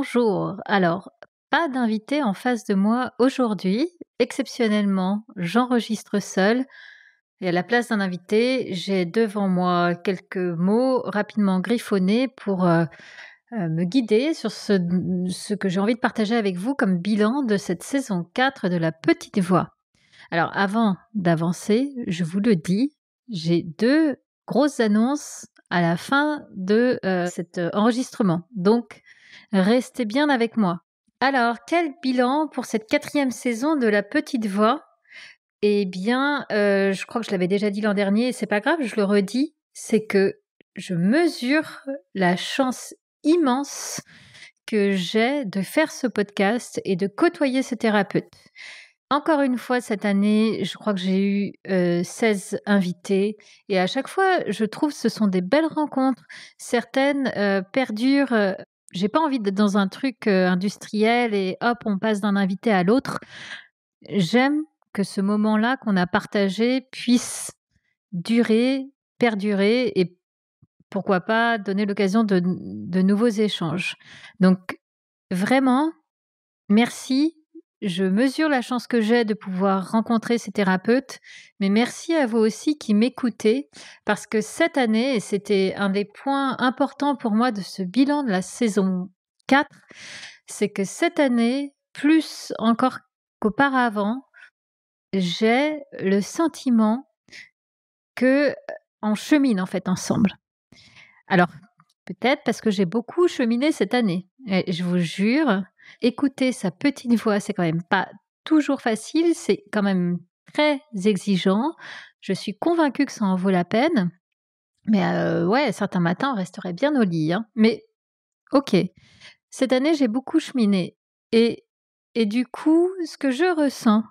Bonjour. Alors, pas d'invité en face de moi aujourd'hui. Exceptionnellement, j'enregistre seul. Et à la place d'un invité, j'ai devant moi quelques mots rapidement griffonnés pour euh, euh, me guider sur ce, que j'ai envie de partager avec vous comme bilan de cette saison 4 de La Petite Voix. Alors avant d'avancer, je vous le dis, j'ai deux grosses annonces à la fin de euh, cet enregistrement. Donc, Restez bien avec moi. Alors, quel bilan pour cette quatrième saison de La Petite Voix Eh bien, euh, je crois que je l'avais déjà dit l'an dernier, et c'est pas grave, je le redis, c'est que je mesure la chance immense que j'ai de faire ce podcast et de côtoyer ce thérapeute. Encore une fois, cette année, je crois que j'ai eu 16 euh, invités et à chaque fois, je trouve ce sont des belles rencontres. Certaines euh, perdurent j'ai pas envie d'être dans un truc euh, industriel et hop, on passe d'un invité à l'autre. J'aime que ce moment-là qu'on a partagé puisse durer, perdurer et pourquoi pas donner l'occasion de, de nouveaux échanges. Donc, vraiment, merci je mesure la chance que j'ai de pouvoir rencontrer ces thérapeutes, mais merci à vous aussi qui m'écoutez, parce que cette année, et c'était un des points importants pour moi de ce bilan de la saison 4, c'est que cette année, plus encore qu'auparavant, j'ai le sentiment que on chemine en fait ensemble. Alors, peut-être parce que j'ai beaucoup cheminé cette année. Et je vous jure, Écouter sa petite voix, c'est quand même pas toujours facile, c'est quand même très exigeant. Je suis convaincue que ça en vaut la peine. Mais ouais, certains matins, on resterait bien au lit. Hein. Mais ok, cette année, j'ai beaucoup cheminé. Et, et du coup, ce que je ressens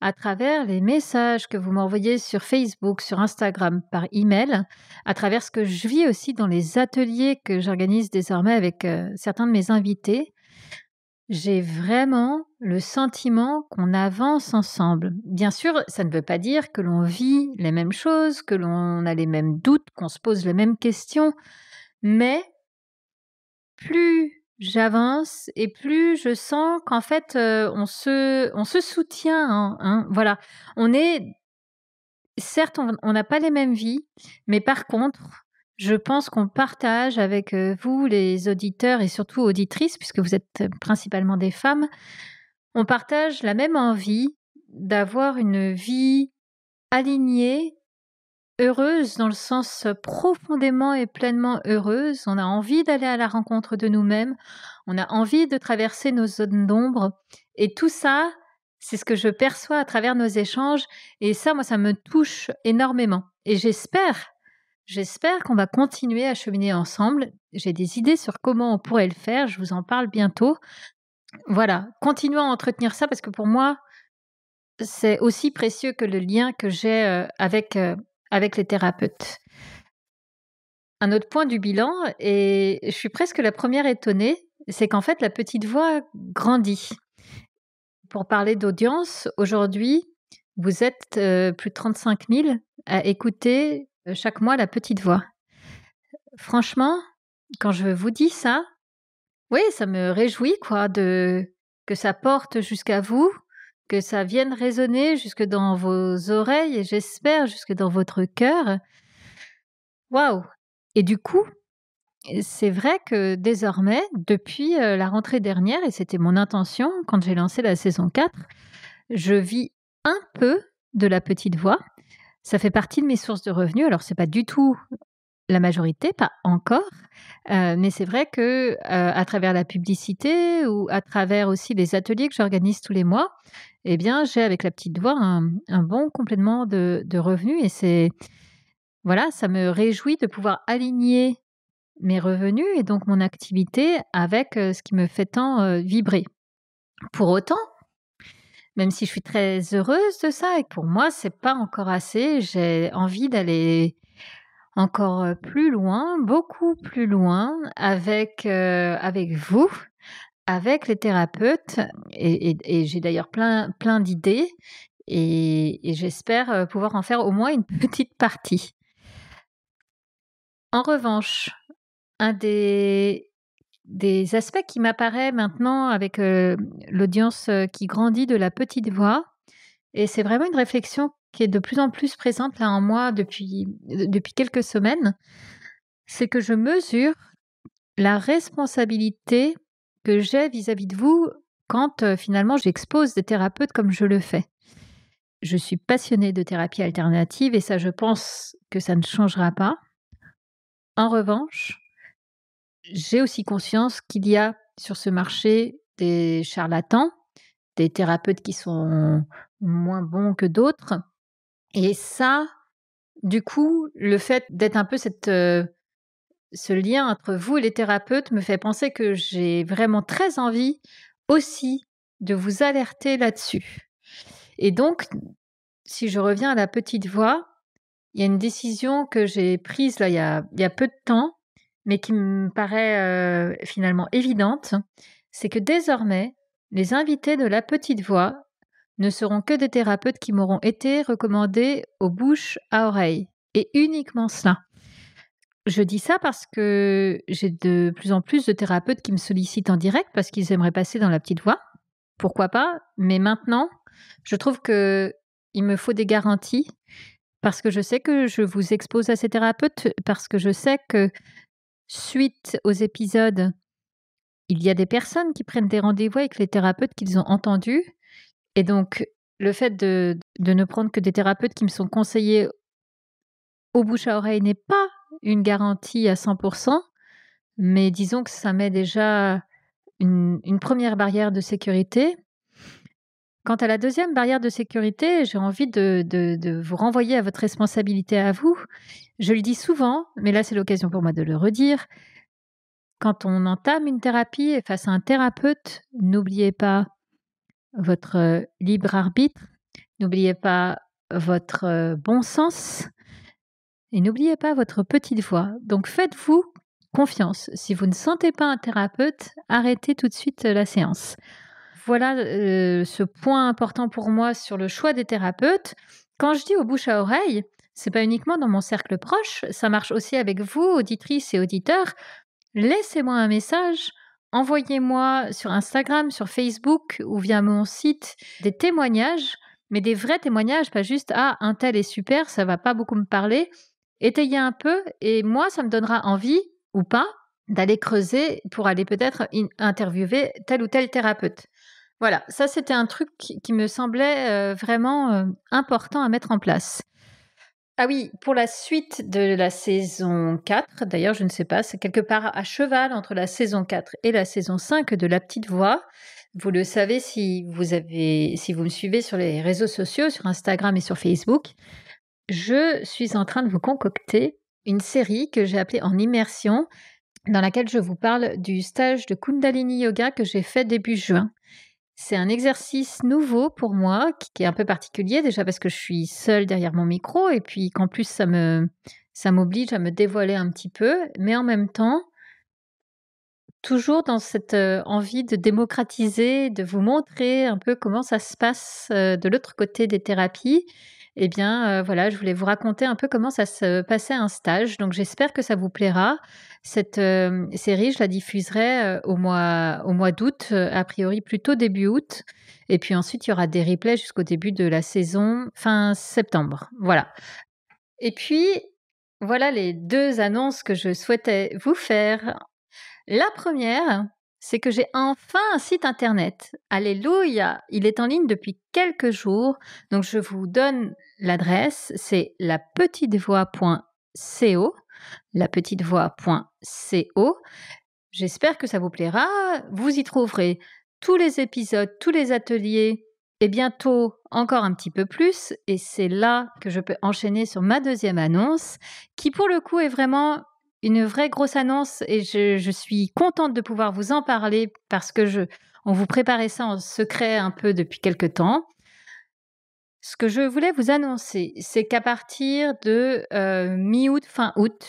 à travers les messages que vous m'envoyez sur Facebook, sur Instagram, par email, à travers ce que je vis aussi dans les ateliers que j'organise désormais avec certains de mes invités, j'ai vraiment le sentiment qu'on avance ensemble. Bien sûr, ça ne veut pas dire que l'on vit les mêmes choses, que l'on a les mêmes doutes, qu'on se pose les mêmes questions, mais plus j'avance et plus je sens qu'en fait euh, on, se, on se soutient. Hein, hein, voilà, on est certes on n'a pas les mêmes vies, mais par contre je pense qu'on partage avec euh, vous, les auditeurs et surtout auditrices, puisque vous êtes euh, principalement des femmes, on partage la même envie d'avoir une vie alignée, heureuse dans le sens profondément et pleinement heureuse. On a envie d'aller à la rencontre de nous-mêmes, on a envie de traverser nos zones d'ombre. Et tout ça, c'est ce que je perçois à travers nos échanges. Et ça, moi, ça me touche énormément. Et j'espère J'espère qu'on va continuer à cheminer ensemble. J'ai des idées sur comment on pourrait le faire. Je vous en parle bientôt. Voilà, continuons à entretenir ça parce que pour moi, c'est aussi précieux que le lien que j'ai euh, avec, euh, avec les thérapeutes. Un autre point du bilan, et je suis presque la première étonnée, c'est qu'en fait, la petite voix grandit. Pour parler d'audience, aujourd'hui, vous êtes euh, plus de 35 000 à écouter euh, chaque mois la petite voix. Franchement, quand je vous dis ça, oui, ça me réjouit quoi de que ça porte jusqu'à vous, que ça vienne résonner jusque dans vos oreilles et j'espère jusque dans votre cœur. Waouh Et du coup, c'est vrai que désormais, depuis euh, la rentrée dernière, et c'était mon intention quand j'ai lancé la saison 4, je vis un peu de la petite voix. Ça fait partie de mes sources de revenus. Alors, c'est pas du tout la majorité, pas encore, euh, mais c'est vrai que euh, à travers la publicité ou à travers aussi les ateliers que j'organise tous les mois, eh bien, j'ai avec la petite voix un, bon complément de, revenus et c'est voilà, ça me réjouit de pouvoir aligner mes revenus et donc mon activité avec euh, ce qui me fait tant vibrer. Pour autant, même si je suis très heureuse de ça, et pour moi, c'est pas encore assez. J'ai envie d'aller encore plus loin, beaucoup plus loin, avec, avec vous, avec les thérapeutes. Et, j'ai d'ailleurs plein, plein d'idées, et j'espère pouvoir en faire au moins une petite partie. En revanche, un des des aspects qui m'apparaissent maintenant avec euh, l'audience euh, qui grandit de la petite voix. Et c'est vraiment une réflexion qui est de plus en plus présente là en moi depuis, quelques semaines. C'est que je mesure la responsabilité que j'ai vis-à-vis de vous quand euh, finalement j'expose des thérapeutes comme je le fais. Je suis passionnée de thérapie alternative et ça, je pense que ça ne changera pas. En revanche, j'ai aussi conscience qu'il y a sur ce marché des charlatans, des thérapeutes qui sont moins bons que d'autres. Et ça, du coup, le fait d'être un peu cette, euh, ce lien entre vous et les thérapeutes me fait penser que j'ai vraiment très envie aussi de vous alerter là-dessus. Et donc, si je reviens à la petite voix, il y a une décision que j'ai prise là il y, a, il y a peu de temps mais qui me paraît finalement évidente, c'est que désormais, les invités de la petite voix ne seront que des thérapeutes qui m'auront été recommandés aux bouches à oreille, et uniquement cela. Je dis ça parce que j'ai de plus en plus de thérapeutes qui me sollicitent en direct parce qu'ils aimeraient passer dans la petite voix. Pourquoi pas Mais maintenant, je trouve que il me faut des garanties parce que je sais que je vous expose à ces thérapeutes, parce que je sais que suite aux épisodes, il y a des personnes qui prennent des rendez-vous avec les thérapeutes qu'ils ont entendus. Et donc, le fait de, ne prendre que des thérapeutes qui me sont conseillés au bouche à oreille n'est pas une garantie à 100%, mais disons que ça met déjà une première barrière de sécurité. Quant à la deuxième barrière de sécurité, j'ai envie de, vous renvoyer à votre responsabilité à vous. Je le dis souvent, mais là c'est l'occasion pour moi de le redire. Quand on entame une thérapie et face à un thérapeute, n'oubliez pas votre euh, libre arbitre, n'oubliez pas votre euh, bon sens et n'oubliez pas votre petite voix. Donc faites-vous confiance. Si vous ne sentez pas un thérapeute, arrêtez tout de suite euh, la séance voilà ce point important pour moi sur le choix des thérapeutes. Quand je dis au bouche à oreille, c'est pas uniquement dans mon cercle proche, ça marche aussi avec vous, auditrices et auditeurs. Laissez-moi un message, envoyez-moi sur Instagram, sur Facebook ou via mon site des témoignages, mais des vrais témoignages, pas juste ah un tel est super, ça va pas beaucoup me parler. Étayez un peu et moi ça me donnera envie ou pas d'aller creuser pour aller peut-être interviewer tel ou tel thérapeute. Voilà, ça c'était un truc qui, me semblait euh, vraiment euh, important à mettre en place. Ah oui, pour la suite de la saison 4, d'ailleurs je ne sais pas, c'est quelque part à cheval entre la saison 4 et la saison 5 de La Petite Voix. Vous le savez si vous, avez, si vous me suivez sur les réseaux sociaux, sur Instagram et sur Facebook. Je suis en train de vous concocter une série que j'ai appelée En immersion, dans laquelle je vous parle du stage de Kundalini Yoga que j'ai fait début juin. C'est un exercice nouveau pour moi, qui est un peu particulier déjà parce que je suis seule derrière mon micro et puis qu'en plus ça me ça m'oblige à me dévoiler un petit peu, mais en même temps, Toujours dans cette envie de démocratiser, de vous montrer un peu comment ça se passe de l'autre côté des thérapies, eh bien voilà, je voulais vous raconter un peu comment ça se passait un stage. Donc j'espère que ça vous plaira. Cette série, je la diffuserai au mois, au mois d'août, a priori plutôt début août. Et puis ensuite, il y aura des replays jusqu'au début de la saison, fin septembre. Voilà. Et puis, voilà les deux annonces que je souhaitais vous faire. La première, c'est que j'ai enfin un site internet. Alléluia Il est en ligne depuis quelques jours, donc je vous donne l'adresse, c'est lapetitevoix.co, lapetitevoix.co. J'espère que ça vous plaira. Vous y trouverez tous les épisodes, tous les ateliers, et bientôt encore un petit peu plus. Et c'est là que je peux enchaîner sur ma deuxième annonce, qui pour le coup est vraiment une vraie grosse annonce et je, suis contente de pouvoir vous en parler parce que je, on vous préparait ça en secret un peu depuis quelque temps. Ce que je voulais vous annoncer, c'est qu'à partir de euh, mi-août, fin août,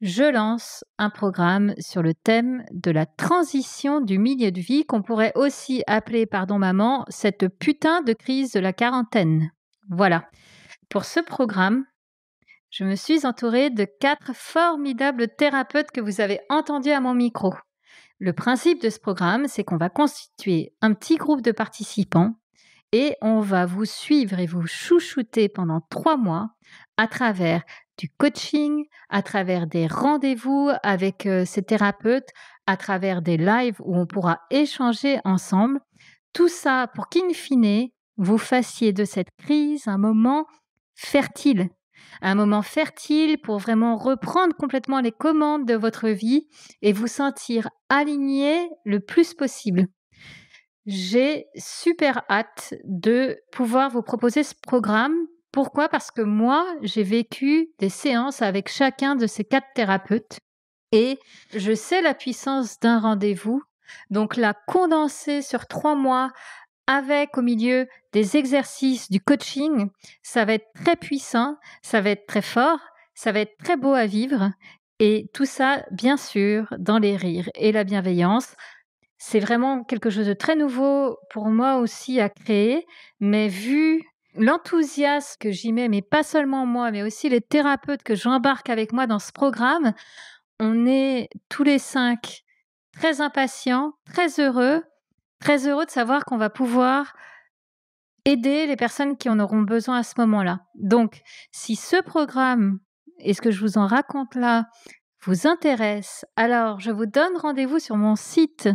je lance un programme sur le thème de la transition du milieu de vie qu'on pourrait aussi appeler, pardon maman, cette putain de crise de la quarantaine. Voilà. Pour ce programme, je me suis entourée de quatre formidables thérapeutes que vous avez entendus à mon micro. Le principe de ce programme, c'est qu'on va constituer un petit groupe de participants et on va vous suivre et vous chouchouter pendant trois mois à travers du coaching, à travers des rendez-vous avec euh, ces thérapeutes, à travers des lives où on pourra échanger ensemble. Tout ça pour qu'in fine, vous fassiez de cette crise un moment fertile un moment fertile pour vraiment reprendre complètement les commandes de votre vie et vous sentir aligné le plus possible. J'ai super hâte de pouvoir vous proposer ce programme. Pourquoi Parce que moi, j'ai vécu des séances avec chacun de ces quatre thérapeutes et je sais la puissance d'un rendez-vous donc la condenser sur trois mois avec au milieu des exercices du coaching, ça va être très puissant, ça va être très fort, ça va être très beau à vivre. Et tout ça, bien sûr, dans les rires et la bienveillance. C'est vraiment quelque chose de très nouveau pour moi aussi à créer, mais vu l'enthousiasme que j'y mets, mais pas seulement moi, mais aussi les thérapeutes que j'embarque avec moi dans ce programme, on est tous les cinq très impatients, très heureux très heureux de savoir qu'on va pouvoir aider les personnes qui en auront besoin à ce moment-là. Donc, si ce programme et ce que je vous en raconte là vous intéresse, alors je vous donne rendez-vous sur mon site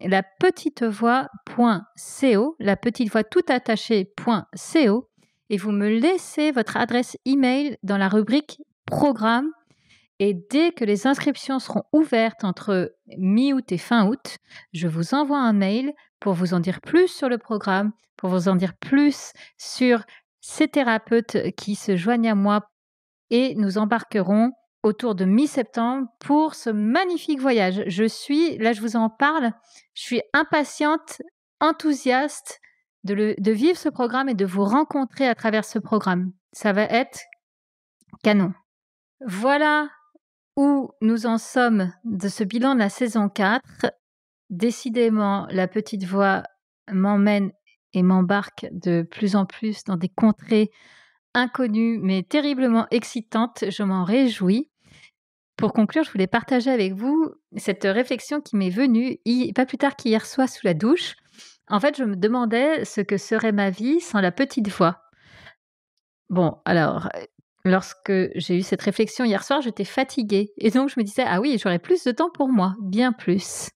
lapetitevoix.co, la petite voix tout attachée.co et vous me laissez votre adresse email dans la rubrique programme et dès que les inscriptions seront ouvertes entre mi-août et fin août, je vous envoie un mail pour vous en dire plus sur le programme, pour vous en dire plus sur ces thérapeutes qui se joignent à moi. Et nous embarquerons autour de mi-septembre pour ce magnifique voyage. Je suis, là je vous en parle, je suis impatiente, enthousiaste de, vivre ce programme et de vous rencontrer à travers ce programme. Ça va être canon. Voilà où nous en sommes de ce bilan de la saison 4. Décidément, la petite voix m'emmène et m'embarque de plus en plus dans des contrées inconnues mais terriblement excitantes. Je m'en réjouis. Pour conclure, je voulais partager avec vous cette réflexion qui m'est venue pas plus tard qu'hier soir sous la douche. En fait, je me demandais ce que serait ma vie sans la petite voix. Bon, alors, lorsque j'ai eu cette réflexion hier soir, j'étais fatiguée. Et donc, je me disais, ah oui, j'aurais plus de temps pour moi, bien plus.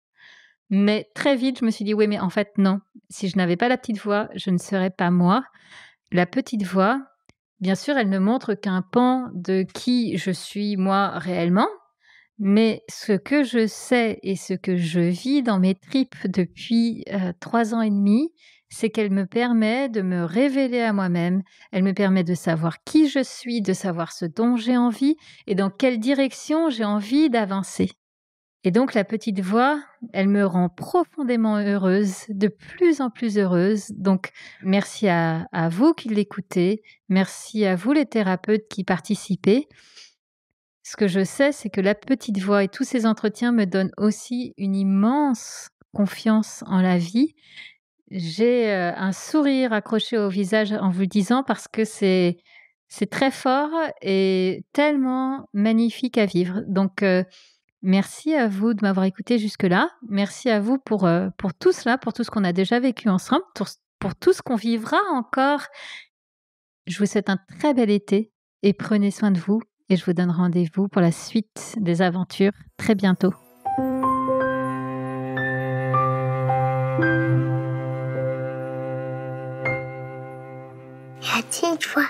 Mais très vite, je me suis dit, oui, mais en fait, non. Si je n'avais pas la petite voix, je ne serais pas moi. La petite voix, bien sûr, elle ne montre qu'un pan de qui je suis moi réellement. Mais ce que je sais et ce que je vis dans mes tripes depuis euh, trois ans et demi, c'est qu'elle me permet de me révéler à moi-même, elle me permet de savoir qui je suis, de savoir ce dont j'ai envie et dans quelle direction j'ai envie d'avancer. Et donc la petite voix, elle me rend profondément heureuse, de plus en plus heureuse. Donc merci à, vous qui l'écoutez, merci à vous les thérapeutes qui participez. Ce que je sais, c'est que la petite voix et tous ces entretiens me donnent aussi une immense confiance en la vie j'ai euh, un sourire accroché au visage en vous disant parce que c'est c'est très fort et tellement magnifique à vivre. Donc euh, merci à vous de m'avoir écouté jusque-là. Merci à vous pour euh, pour tout cela, pour tout ce qu'on a déjà vécu ensemble, pour tout ce qu'on vivra encore. Je vous souhaite un très bel été et prenez soin de vous et je vous donne rendez-vous pour la suite des aventures très bientôt. 清楚。